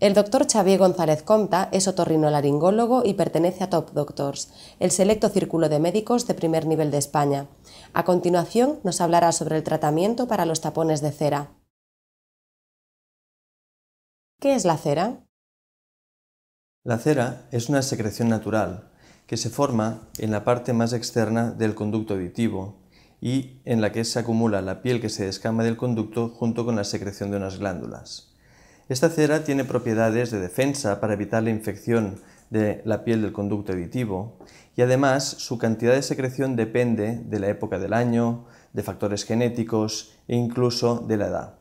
El doctor Xavier González Conta es otorrinolaringólogo y pertenece a Top Doctors, el selecto círculo de médicos de primer nivel de España. A continuación nos hablará sobre el tratamiento para los tapones de cera. ¿Qué es la cera? La cera es una secreción natural que se forma en la parte más externa del conducto auditivo y en la que se acumula la piel que se descama del conducto junto con la secreción de unas glándulas. Esta cera tiene propiedades de defensa para evitar la infección de la piel del conducto auditivo y además su cantidad de secreción depende de la época del año, de factores genéticos e incluso de la edad.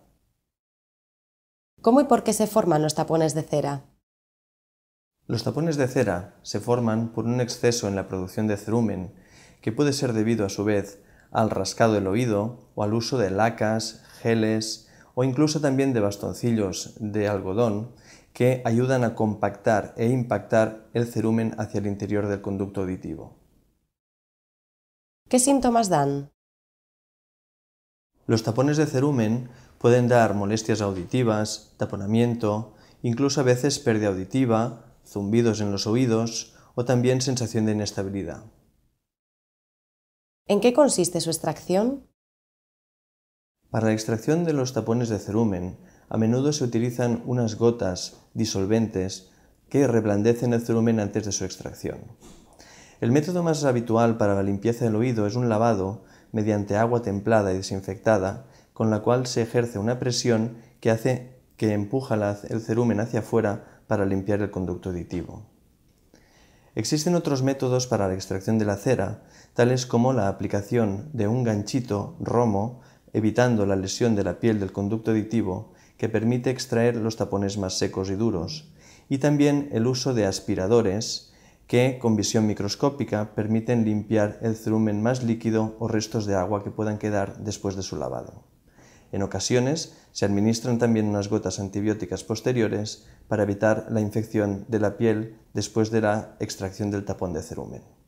¿Cómo y por qué se forman los tapones de cera? Los tapones de cera se forman por un exceso en la producción de cerumen, que puede ser debido a su vez al rascado del oído o al uso de lacas, geles, o incluso también de bastoncillos de algodón que ayudan a compactar e impactar el cerumen hacia el interior del conducto auditivo. ¿Qué síntomas dan? Los tapones de cerumen pueden dar molestias auditivas, taponamiento, incluso a veces pérdida auditiva, zumbidos en los oídos o también sensación de inestabilidad. ¿En qué consiste su extracción? Para la extracción de los tapones de cerumen, a menudo se utilizan unas gotas disolventes que reblandecen el cerumen antes de su extracción. El método más habitual para la limpieza del oído es un lavado mediante agua templada y desinfectada, con la cual se ejerce una presión que hace que empuja el cerumen hacia afuera para limpiar el conducto auditivo. Existen otros métodos para la extracción de la cera, tales como la aplicación de un ganchito romo evitando la lesión de la piel del conducto aditivo que permite extraer los tapones más secos y duros, y también el uso de aspiradores que con visión microscópica permiten limpiar el cerumen más líquido o restos de agua que puedan quedar después de su lavado. En ocasiones se administran también unas gotas antibióticas posteriores para evitar la infección de la piel después de la extracción del tapón de cerumen.